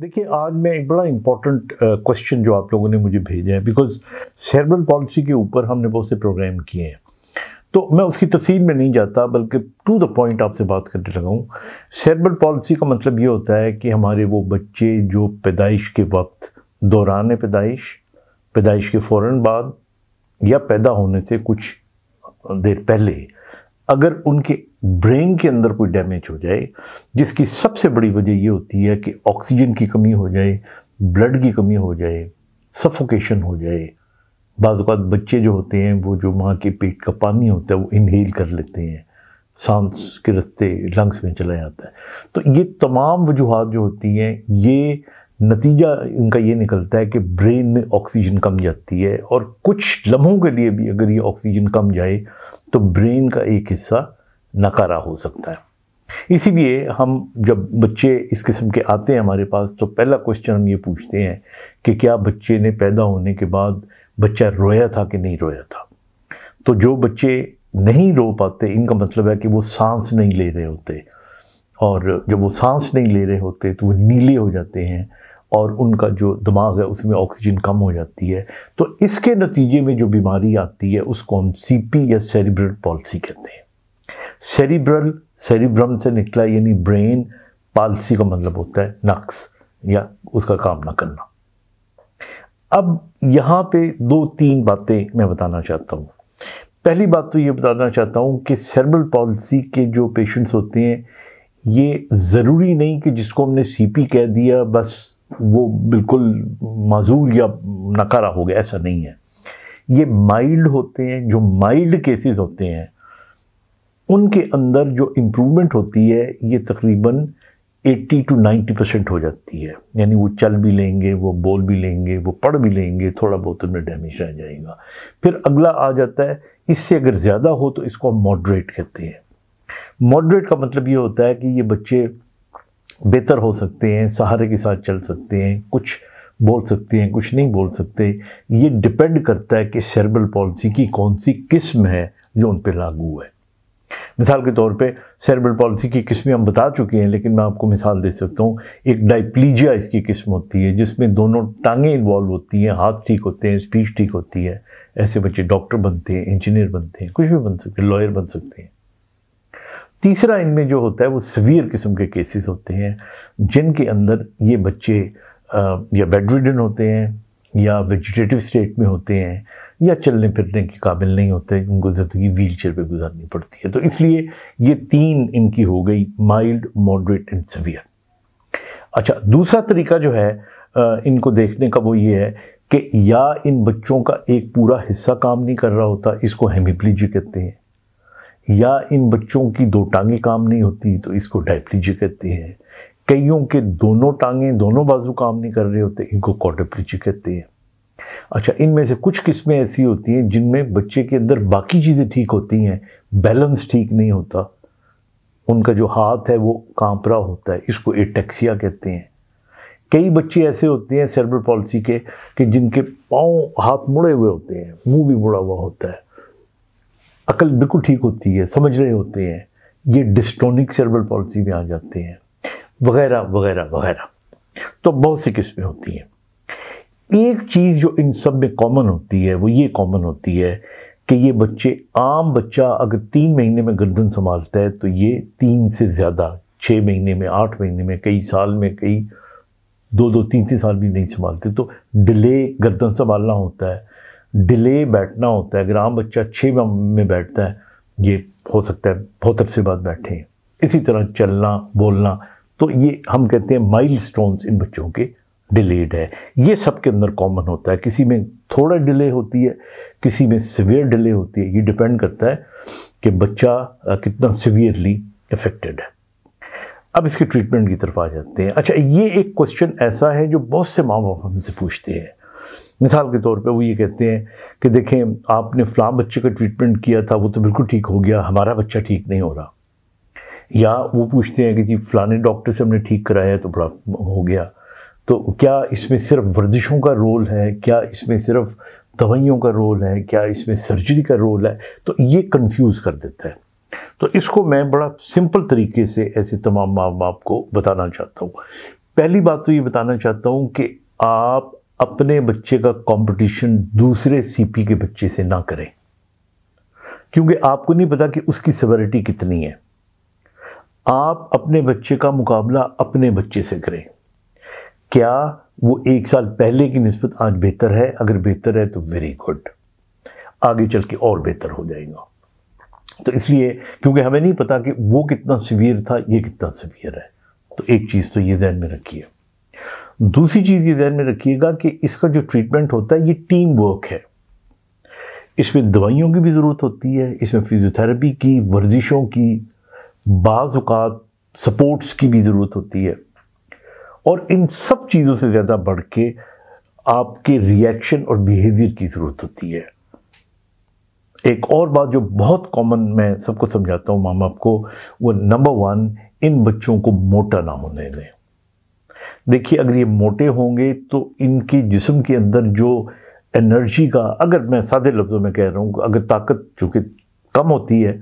देखिए आज मैं एक बड़ा इम्पोर्टेंट क्वेश्चन जो आप लोगों ने मुझे भेजा है बिकॉज सेरबल पॉलिसी के ऊपर हमने बहुत से प्रोग्राम किए हैं तो मैं उसकी तफसील में नहीं जाता बल्कि टू द पॉइंट आपसे बात करने लगा हूँ सेरबल पॉलिसी का मतलब ये होता है कि हमारे वो बच्चे जो पैदाइश के वक्त दौरान पैदाइश पैदाइश के फ़ौर बाद या पैदा होने से कुछ देर पहले अगर उनके ब्रेन के अंदर कोई डैमेज हो जाए जिसकी सबसे बड़ी वजह ये होती है कि ऑक्सीजन की कमी हो जाए ब्लड की कमी हो जाए सफोकेशन हो जाए बाज़ात बच्चे जो होते हैं वो जो माँ के पेट का पानी होता है वो इनहेल कर लेते हैं सांस के रस्ते लंग्स में चला जाता है तो ये तमाम वजूहत जो होती हैं ये नतीजा इनका ये निकलता है कि ब्रेन में ऑक्सीजन कम जाती है और कुछ लम्हों के लिए भी अगर ये ऑक्सीजन कम जाए तो ब्रेन का एक हिस्सा नकारा हो सकता है इसीलिए हम जब बच्चे इस किस्म के आते हैं हमारे पास तो पहला क्वेश्चन हम ये पूछते हैं कि क्या बच्चे ने पैदा होने के बाद बच्चा रोया था कि नहीं रोया था तो जो बच्चे नहीं रो पाते इनका मतलब है कि वो सांस नहीं ले रहे होते और जब वो सांस नहीं ले रहे होते तो वो नीले हो जाते हैं और उनका जो दिमाग है उसमें ऑक्सीजन कम हो जाती है तो इसके नतीजे में जो बीमारी आती है उसको हम सी पी या सेरिब्रल पॉलिसी कहते हैं सेरिब्रल सेरिब्रम से निकला यानी ब्रेन पॉलिसी का मतलब होता है नक्स या उसका काम ना करना अब यहाँ पे दो तीन बातें मैं बताना चाहता हूँ पहली बात तो ये बताना चाहता हूँ कि सेरिब्रल पॉलिसी के जो पेशेंट्स होते हैं ये ज़रूरी नहीं कि जिसको हमने सीपी कह दिया बस वो बिल्कुल माजूर या नकारा हो गया ऐसा नहीं है ये माइल्ड होते हैं जो माइल्ड केसेस होते हैं उनके अंदर जो इम्प्रूवमेंट होती है ये तकरीबन 80 टू 90 परसेंट हो जाती है यानी वो चल भी लेंगे वो बोल भी लेंगे वो पढ़ भी लेंगे थोड़ा बहुत उनमें डैमेज रह जाएगा फिर अगला आ जाता है इससे अगर ज़्यादा हो तो इसको हम मॉडरेट कहते हैं मॉडरेट का मतलब ये होता है कि ये बच्चे बेहतर हो सकते हैं सहारे के साथ चल सकते हैं कुछ बोल सकते हैं कुछ नहीं बोल सकते ये डिपेंड करता है कि सेरेब्रल पॉलिसी की कौन सी किस्म है जो उन पर लागू है मिसाल के तौर पे सेरेब्रल पॉलिसी की किस्में हम बता चुके हैं लेकिन मैं आपको मिसाल दे सकता हूँ एक डाइप्लीजिया इसकी किस्म होती है जिसमें दोनों टांगें इन्वॉल्व होती हैं हाथ ठीक होते हैं स्पीच ठीक होती है ऐसे बच्चे डॉक्टर बनते हैं इंजीनियर बनते हैं कुछ भी बन सकते हैं लॉयर बन सकते हैं तीसरा इनमें जो होता है वो सवियर किस्म के केसेस होते हैं जिनके अंदर ये बच्चे या बेडविडन होते हैं या वेजिटेटिव स्टेट में होते हैं या चलने फिरने के काबिल नहीं होते उनको ज़िंदगी व्हील चेयर पर गुजारनी पड़ती है तो इसलिए ये तीन इनकी हो गई माइल्ड मॉडरेट एंड सवियर अच्छा दूसरा तरीका जो है इनको देखने का वो ये है कि या इन बच्चों का एक पूरा हिस्सा काम नहीं कर रहा होता इसको हेमिप्लीजी कहते हैं या इन बच्चों की दो टांगे काम नहीं होती तो इसको डायप्लीजी कहते हैं कईयों के दोनों टांगे दोनों बाजू काम नहीं कर रहे होते इनको कॉटोप्लीजी कहते हैं अच्छा इनमें से कुछ किस्में ऐसी होती हैं जिनमें बच्चे के अंदर बाकी चीज़ें ठीक होती हैं बैलेंस ठीक नहीं होता उनका जो हाथ है वो कांपरा होता है इसको एटेक्सिया कहते हैं कई बच्चे ऐसे होते हैं सेरेब्रल पॉलिसी के कि जिनके पाँव हाथ मुड़े हुए होते हैं मुंह भी मुड़ा हुआ होता है अकल बिल्कुल ठीक होती है समझ रहे होते हैं ये डिस्टोनिक सर्बल पॉलिसी में आ जाते हैं वगैरह वगैरह वगैरह तो बहुत सी किस्में होती हैं एक चीज़ जो इन सब में कॉमन होती है वो ये कॉमन होती है कि ये बच्चे आम बच्चा अगर तीन महीने में गर्दन संभालता है तो ये तीन से ज़्यादा छः महीने में आठ महीने में कई साल में कई दो दो तीन तीन साल भी नहीं संभालते तो डिले गर्दन संभालना होता है डिले बैठना होता है अगर आम बच्चा छः में बैठता है ये हो सकता है बहुत अरसे बाद बैठे हैं इसी तरह चलना बोलना तो ये हम कहते हैं माइल स्टोन्स इन बच्चों के डिलेड है ये सब के अंदर कॉमन होता है किसी में थोड़ा डिले होती है किसी में सिवियर डिले होती है ये डिपेंड करता है कि बच्चा कितना सिवियरली इफ़ेक्टेड है अब इसके ट्रीटमेंट की तरफ आ जाते हैं अच्छा ये एक क्वेश्चन ऐसा है जो बहुत से माँ बाप हमसे पूछते हैं मिसाल के तौर पे वो ये कहते हैं कि देखें आपने फ़लाँ बच्चे का ट्रीटमेंट किया था वो तो बिल्कुल ठीक हो गया हमारा बच्चा ठीक नहीं हो रहा या वो पूछते हैं कि जी फलाने डॉक्टर से हमने ठीक कराया तो बड़ा हो गया तो क्या इसमें सिर्फ वर्जिशों का रोल है क्या इसमें सिर्फ दवाइयों का रोल है क्या इसमें सर्जरी का रोल है तो ये कन्फ्यूज़ कर देता है तो इसको मैं बड़ा सिंपल तरीके से ऐसे तमाम माँ बाप को बताना चाहता हूँ पहली बात तो ये बताना चाहता हूँ कि आप अपने बच्चे का कंपटीशन दूसरे सीपी के बच्चे से ना करें क्योंकि आपको नहीं पता कि उसकी सवरिटी कितनी है आप अपने बच्चे का मुकाबला अपने बच्चे से करें क्या वो एक साल पहले की नस्बत आज बेहतर है अगर बेहतर है तो वेरी गुड आगे चल के और बेहतर हो जाएगा तो इसलिए क्योंकि हमें नहीं पता कि वो कितना सिवियर था ये कितना सिवियर है तो एक चीज़ तो ये जहन में रखिए दूसरी चीज़ ये ध्यान में रखिएगा कि इसका जो ट्रीटमेंट होता है ये टीम वर्क है इसमें दवाइयों की भी ज़रूरत होती है इसमें फिजियोथेरेपी की वर्जिशों की बाज़ात सपोर्ट्स की भी ज़रूरत होती है और इन सब चीज़ों से ज़्यादा बढ़ के आपके रिएक्शन और बिहेवियर की ज़रूरत होती है एक और बात जो बहुत कॉमन मैं सबको समझाता हूँ माम आपको को वो नंबर वन इन बच्चों को मोटा ना होने दें देखिए अगर ये मोटे होंगे तो इनकी जिसम के अंदर जो एनर्जी का अगर मैं सादे लफ्ज़ों में कह रहा हूँ अगर ताकत चूँकि कम होती है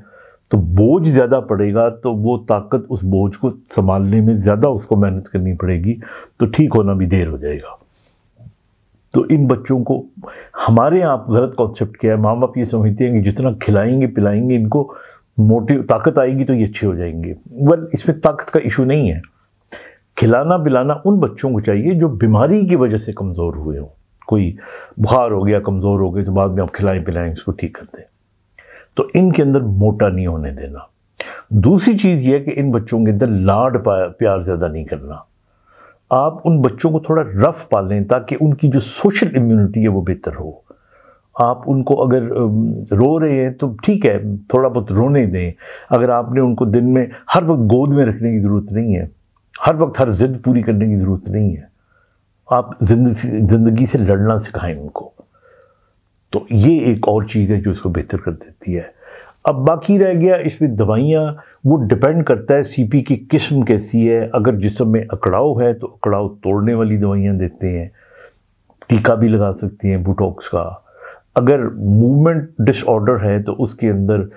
तो बोझ ज़्यादा पड़ेगा तो वो ताकत उस बोझ को संभालने में ज़्यादा उसको मेहनत करनी पड़ेगी तो ठीक होना भी देर हो जाएगा तो इन बच्चों को हमारे यहाँ गलत कॉन्सेप्ट क्या है माँ बाप ये समझते हैं कि जितना खिलाएंगे पिलाएंगे इनको मोटी ताकत आएगी तो ये अच्छे हो जाएंगे वेल इसमें ताकत का इशू नहीं है खिलाना पिलाना उन बच्चों को चाहिए जो बीमारी की वजह से कमज़ोर हुए हों कोई बुखार हो गया कमज़ोर हो गए तो बाद में आप खिलाएं पिलाएं इसको ठीक कर दें तो इनके अंदर मोटा नहीं होने देना दूसरी चीज़ यह कि इन बच्चों के अंदर लाड प्यार ज़्यादा नहीं करना आप उन बच्चों को थोड़ा रफ पालें ताकि उनकी जो सोशल इम्यूनिटी है वो बेहतर हो आप उनको अगर रो रहे हैं तो ठीक है थोड़ा बहुत रोने दें अगर आपने उनको दिन में हर वक्त गोद में रखने की ज़रूरत नहीं है हर वक्त हर जिद पूरी करने की ज़रूरत नहीं है आप ज़िंदगी से लड़ना सिखाएं उनको तो ये एक और चीज़ है जो इसको बेहतर कर देती है अब बाकी रह गया इसमें दवाइयाँ वो डिपेंड करता है सीपी की किस्म कैसी है अगर जिसम में अकड़ाव है तो अकड़ाव तोड़ने वाली दवाइयाँ देते हैं टीका भी लगा सकती हैं बुटॉक्स का अगर मूवमेंट डिसऑर्डर है तो उसके अंदर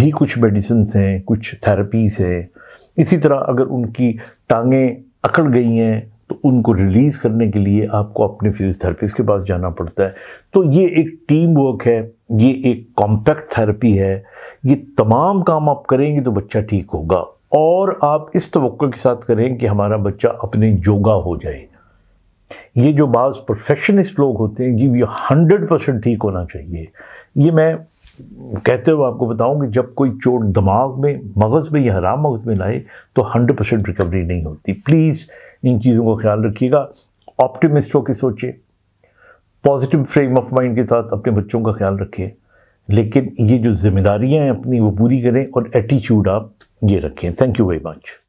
भी कुछ मेडिसिन हैं कुछ थेरेपीज़ हैं इसी तरह अगर उनकी टांगें अकड़ गई हैं तो उनको रिलीज़ करने के लिए आपको अपने फिजियोथेरेपिस्ट के पास जाना पड़ता है तो ये एक टीम वर्क है ये एक कॉम्पैक्ट थेरेपी है ये तमाम काम आप करेंगे तो बच्चा ठीक होगा और आप इस तवक्को के साथ करें कि हमारा बच्चा अपने योगा हो जाए ये जो बाज़ परफेक्शनिस्ट लोग होते हैं जी ये हंड्रेड परसेंट ठीक होना चाहिए ये मैं कहते हुए आपको बताऊं कि जब कोई चोट दिमाग में मगज़ में या हराम मगज़ में लाए तो हंड्रेड परसेंट रिकवरी नहीं होती प्लीज़ इन चीज़ों का ख्याल रखिएगा ऑप्टिमिस्ट होकर सोचिए पॉजिटिव फ्रेम ऑफ माइंड के साथ अपने बच्चों का ख्याल रखिए लेकिन ये जो जिम्मेदारियाँ हैं अपनी वो पूरी करें और एटीट्यूड आप ये रखें थैंक यू वेरी मच